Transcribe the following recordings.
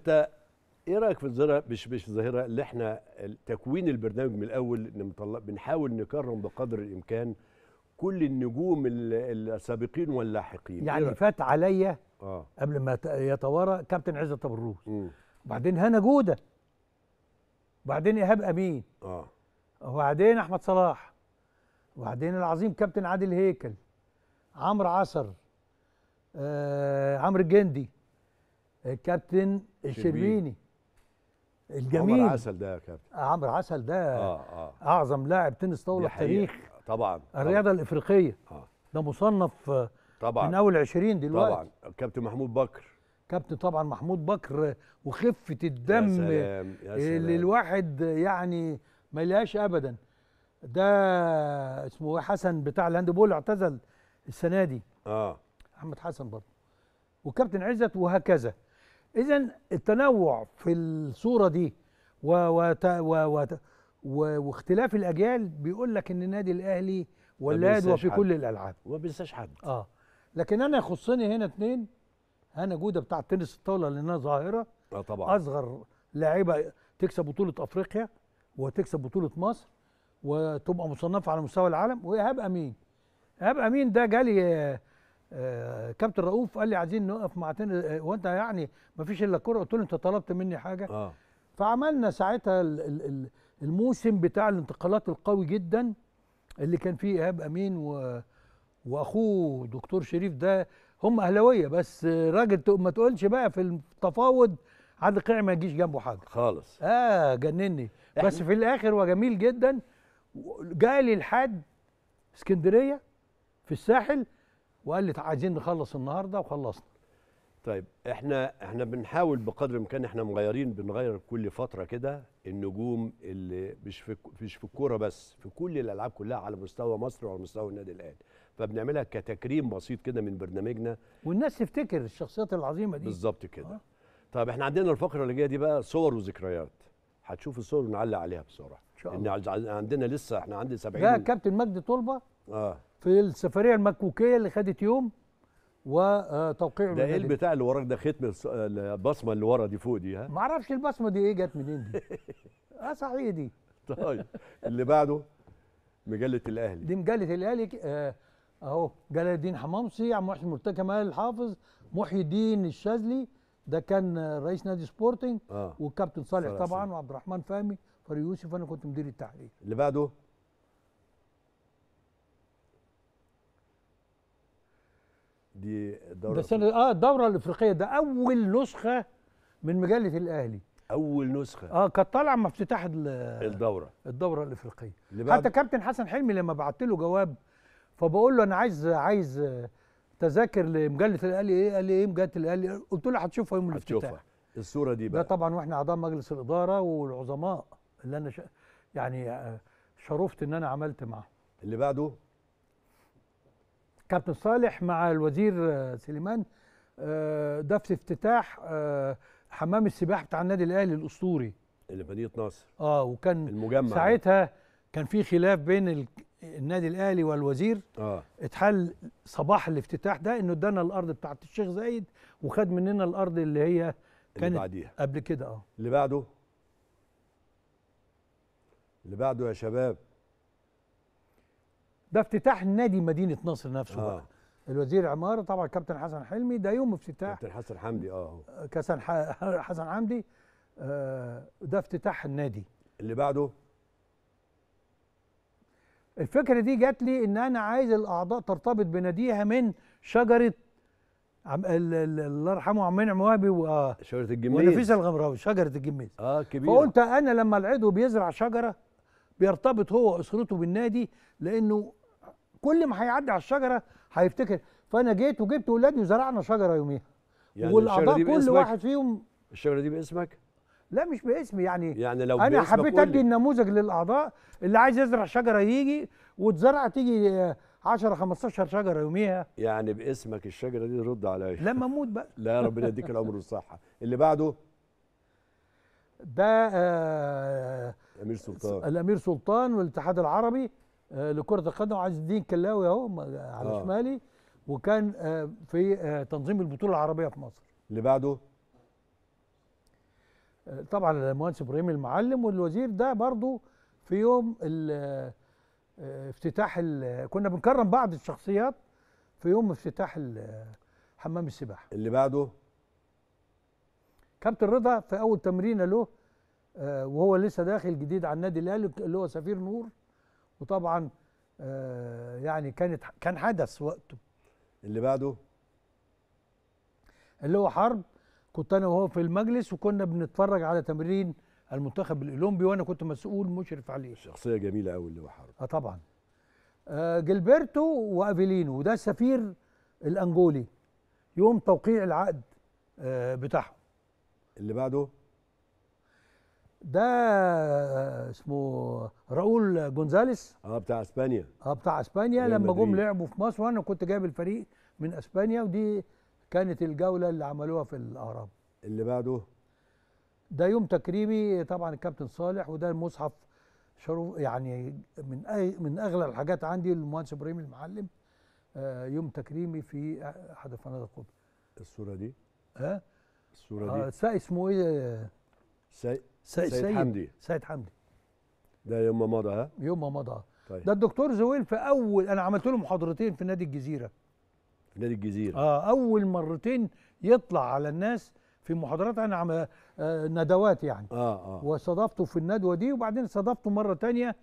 انت ايه رايك في الظاهره مش مش الظاهره اللي احنا تكوين البرنامج من الاول بنحاول نكرم بقدر الامكان كل النجوم السابقين واللاحقين يعني إيه فات عليا آه. قبل ما يتوارى كابتن عزت ابو بعدين وبعدين هنا جوده وبعدين ايهاب امين اه وبعدين احمد صلاح وبعدين العظيم كابتن عادل هيكل عمرو عصر آه عمرو الجندي كابتن الشربيني الجميل عمر عسل ده يا كابتن عمرو عسل ده آه آه. اعظم لاعب تنس طاوله في تاريخ طبعا الرياضه طبعًا. الافريقيه آه. ده مصنف آه، طبعا من اول 20 دلوقتي طبعا كابتن محمود بكر كابتن طبعا محمود بكر آه، وخفه الدم يا آه، سلام. يا سلام. اللي الواحد يعني ما يلاقيهاش ابدا ده اسمه إيه؟ حسن بتاع الهاند بول اعتزل السنه دي اه احمد حسن برضه وكابتن عزت وهكذا اذا التنوع في الصوره دي و و و و واختلاف الاجيال بيقول لك ان النادي الاهلي ولاد وفي كل الالعاب وما بينساش حد اه لكن انا يخصني هنا اثنين هنا جوده بتاع تنس الطاوله لانها ظاهره اه طبعا اصغر لاعيبه تكسب بطوله افريقيا وتكسب بطوله مصر وتبقى مصنفه على مستوى العالم وايهاب امين ايهاب امين ده جالي آه، كابتن رؤوف قال لي عايزين نقف مع تاني آه، وانت يعني ما فيش الا كوره قلت له انت طلبت مني حاجه آه. فعملنا ساعتها الموسم بتاع الانتقالات القوي جدا اللي كان فيه ايهاب امين و واخوه دكتور شريف ده هم اهلاويه بس راجل ما تقولش بقى في التفاوض عادل قيع ما يجيش جنبه حاجه خالص اه جنني بس في الاخر وجميل جدا جالي لحد اسكندريه في الساحل وقال لي عايزين نخلص النهارده وخلصنا طيب احنا احنا بنحاول بقدر الامكان احنا مغيرين بنغير كل فتره كده النجوم اللي مش في مش في الكوره بس في كل الالعاب كلها على مستوى مصر وعلى مستوى النادي الاهلي فبنعملها كتكريم بسيط كده من برنامجنا والناس تفتكر الشخصيات العظيمه دي بالظبط كده آه. طيب احنا عندنا الفقره اللي جايه دي بقى صور وذكريات هتشوف الصور ونعلق عليها بسرعه ان عندنا لسه احنا عندنا 70 ده كابتن مجدي طلبه اه في السفريه المكوكيه اللي خدت يوم وتوقيع ده ايه البتاع اللي وراك ده ختم البصمه اللي ورا دي فوق دي ها ما اعرفش البصمه دي ايه جت منين دي اه صحيح دي طيب اللي بعده مجله الاهلي دي مجله الاهلي آه، اهو جلال الدين حمامصي عم محسن مرتضى كمال الحافظ محي الدين الشاذلي ده كان رئيس نادي سبورتنج آه. والكابتن صالح طبعا وعبد الرحمن فهمي فريق يوسف انا كنت مدير التحرير اللي بعده دي دورة ده سنة اه الدورة الافريقية ده أول نسخة من مجلة الأهلي أول نسخة اه كانت طالعة ما افتتاح الدورة الدورة الافريقية حتى كابتن حسن حلمي لما بعت له جواب فبقول له انا عايز عايز تذاكر لمجله الاهلي ايه قال لي ايه مجله الاهلي قلت له هتشوفها يوم الافتتاح هتشوفها الصوره دي بقى ده طبعا واحنا اعضاء مجلس الاداره والعظماء اللي انا ش... يعني آه، شرفت ان انا عملت معاهم اللي بعده كابتن صالح مع الوزير آه، سليمان ده آه، في افتتاح آه، حمام السباحه بتاع النادي الاهلي الاسطوري اللي في مدينه نصر اه وكان المجمع ساعتها كان في خلاف بين النادي الاهلي والوزير اه اتحل صباح الافتتاح ده انه ادانا الارض بتاعت الشيخ زايد وخد مننا الارض اللي هي كانت اللي بعديها قبل كده اه اللي بعده اللي بعده يا شباب ده افتتاح نادي مدينه نصر نفسه آه. بقى الوزير عماره طبعا كابتن حسن حلمي ده يوم افتتاح كابتن حسن حمدي اه, آه، كابتن حسن حمدي آه، ده افتتاح النادي اللي بعده الفكره دي جات لي ان انا عايز الاعضاء ترتبط بناديها من شجره عم الله يرحمه منعم وهبي و آه، شجره الجميز ونفيسه الغمراوي شجره الجميز اه كبيره فقلت انا لما العضو بيزرع شجره بيرتبط هو واسرته بالنادي لانه كل ما هيعدي على الشجره هيفتكر فانا جيت وجبت ولادي وزرعنا شجره يوميها يعني والاعضاء كل واحد فيهم الشجره دي باسمك؟ لا مش باسمي يعني يعني لو انا حبيت ادي النموذج للاعضاء اللي عايز يزرع شجره يجي وتزرع تيجي 10 15 شجره يوميها يعني باسمك الشجره دي رد عليا لما اموت بقى لا ربنا يديك العمر والصحه اللي بعده ده آه الامير سلطان الامير سلطان والاتحاد العربي آه، لكره القدم عز الدين كلاوي اهو على آه. شمالي وكان آه، في آه، تنظيم البطوله العربيه في مصر اللي بعده طبعا المهندس ابراهيم المعلم والوزير ده برضو في يوم افتتاح كنا بنكرم بعض الشخصيات في يوم افتتاح حمام السباحه اللي بعده كابتن رضا في اول تمرين له وهو لسه داخل جديد على النادي الاهلي اللي هو سفير نور وطبعا آه، يعني كانت كان حدث وقته اللي بعده اللي هو حرب كنت انا وهو في المجلس وكنا بنتفرج على تمرين المنتخب الاولمبي وانا كنت مسؤول مشرف عليه شخصيه جميله قوي اللي هو حرب اه طبعا آه جلبرتو وافيلينو وده السفير الانجولي يوم توقيع العقد آه بتاعهم اللي بعده ده اسمه راؤول جونزاليس اه بتاع اسبانيا اه بتاع اسبانيا لما جم لعبوا في مصر وانا كنت جايب الفريق من اسبانيا ودي كانت الجوله اللي عملوها في الاهرام اللي بعده ده يوم تكريمي طبعا الكابتن صالح وده المصحف شرو يعني من أي من اغلى الحاجات عندي المهندس ابراهيم المعلم آه يوم تكريمي في احد الفنادق قطب الصوره دي ها الصوره دي آه اسمه ايه سي... سيد, سيد حمدي سيد حمدي ده يوم ما مضى ها يوم ما مضى طيب. ده الدكتور زويل في اول انا عملت له محاضرتين في نادي الجزيره في نادي الجزيره اه اول مرتين يطلع على الناس في محاضرات انا عم آه ندوات يعني اه اه واستضافته في الندوه دي وبعدين استضافته مره تانية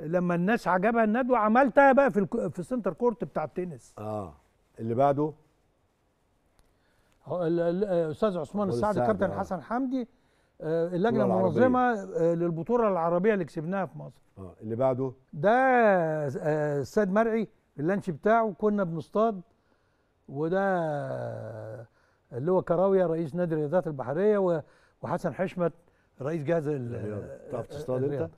لما الناس عجبها الندوه عملتها بقى في في سنتر كورت بتاع التنس اه اللي بعده آه، الاستاذ آه، عثمان السعد كابتن آه. حسن حمدي آه، اللجنه المنظمه آه، للبطوله العربيه اللي كسبناها في مصر اه اللي بعده ده استاد آه، مرعي اللانش بتاعه كنا بنصطاد وده اللي هو كراويه رئيس نادي الرياضات البحريه وحسن حشمت رئيس جهاز بتعرف تصطاد انت؟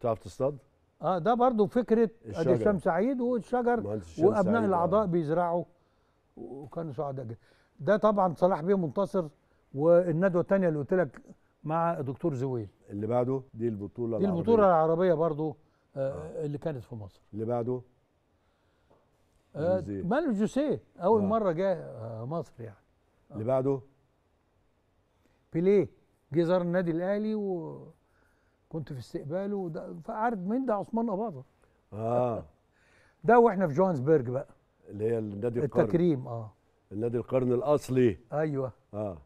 بتعرف تصطاد؟ اه ده برضه فكره ادي الشام سعيد والشجر وابناء الاعضاء آه. بيزرعوا وكانوا سعداء جدا ده طبعا صلاح بيه منتصر والندوه الثانيه اللي قلت لك مع دكتور زويل اللي بعده دي البطوله دي البطوله العربيه, العربية برضو آه, آه. اللي كانت في مصر اللي بعده آه مانويل جوسيه اول آه. مره جه آه، مصر يعني آه. اللي بعده بيليه جه زار النادي الاهلي وكنت في استقباله وده فعرض مين ده عثمان اباظه اه ده واحنا في جوهانسبرج بقى اللي هي النادي القرن التكريم اه النادي القرن الاصلي ايوه اه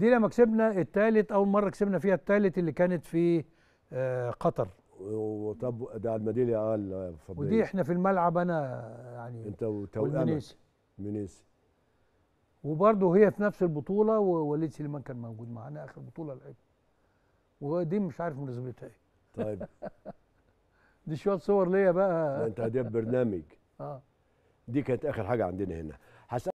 دي لما كسبنا الثالث اول مره كسبنا فيها الثالث اللي كانت في آه، قطر وطب ده على الميداليه اه ودي احنا في الملعب انا يعني انت والمنيسي منيسي وبرضه هي في نفس البطوله ووليد سليمان كان موجود معانا اخر بطوله لعبها ودي مش عارف مناسبتها ايه طيب دي شويه صور ليا بقى انت هديت برنامج اه دي كانت اخر حاجه عندنا هنا